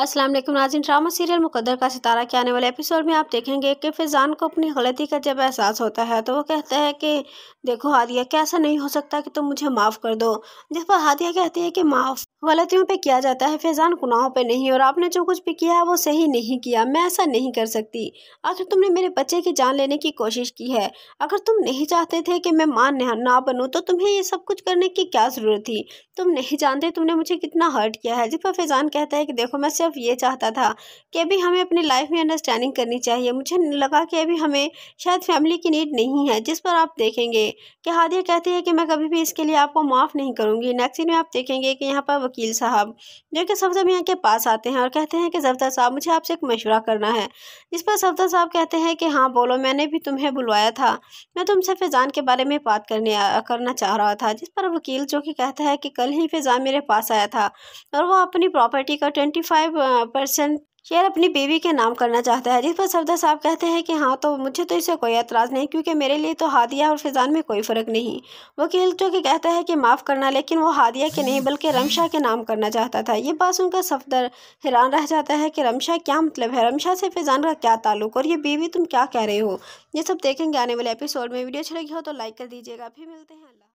अस्सलाम वालेकुम नाजिन drama serial मुकद्दर का सितारा के आने वाले एपिसोड में आप देखेंगे कि फिजान को अपनी गलती का जब एहसास होता है तो वो कहता है कि देखो हादिया कैसा नहीं हो सकता कि तुम मुझे माफ़ कर दो पर हादिया कहती है कि माफ़ गलतियों पे किया जाता है फैजान गुनाहों पे नहीं और आपने जो कुछ भी किया है वो सही नहीं किया मैं ऐसा नहीं कर सकती आखिर तुमने मेरे बच्चे की जान लेने की कोशिश की है अगर तुम नहीं चाहते थे कि मैं मान ना बनूँ तो तुम्हें ये सब कुछ करने की क्या ज़रूरत थी तुम नहीं जानते तुमने मुझे कितना हर्ट किया है जिस पर फैजान कहता है कि देखो मैं सिर्फ सिर्फ ये चाहता था कि अभी हमें अपनी लाइफ में अंडरस्टैंडिंग करनी चाहिए मुझे लगा कि अभी हमें शायद फैमिली की नीड नहीं है जिस पर आप देखेंगे कि हादिया कहती है कि मैं कभी भी इसके लिए आपको माफ़ नहीं करूँगी नेक्स्ट में आप देखेंगे कि यहाँ पर वकील साहब जो कि सफदर मियाँ के पास आते हैं और कहते हैं कि सफदर साहब मुझे आपसे एक मशवरा करना है जिस पर सफदर साहब कहते हैं कि हाँ बोलो मैंने भी तुम्हें बुलवाया था मैं तुमसे फैज़ान के बारे में बात करने करना चाह रहा था जिस पर वकील जो कि कहता है कि कल ही फैज़ान मेरे पास आया था और वो अपनी प्रॉपर्टी का ट्वेंटी पर्सन मतलब, शेयर अपनी बीवी के नाम करना चाहता है जिस पर सफदर साहब कहते हैं कि हाँ तो मुझे तो इसे कोई एतराज़ नहीं क्योंकि मेरे लिए तो हादिया और फिजान में कोई फ़र्क नहीं वकील जो कि कहता है कि माफ़ करना लेकिन वो हादिया के नहीं बल्कि रमशा के नाम करना चाहता था ये बात सुनकर सफदर हैरान रह जाता है कि रमशा क्या मतलब है रमशा से फिजान का क्या ताल्लुक और ये बीवी तुम क्या कह रहे हो ये सब देखेंगे आने वाले एपिसोड में वीडियो अच्छी लगी हो तो लाइक कर दीजिएगा फिर मिलते हैं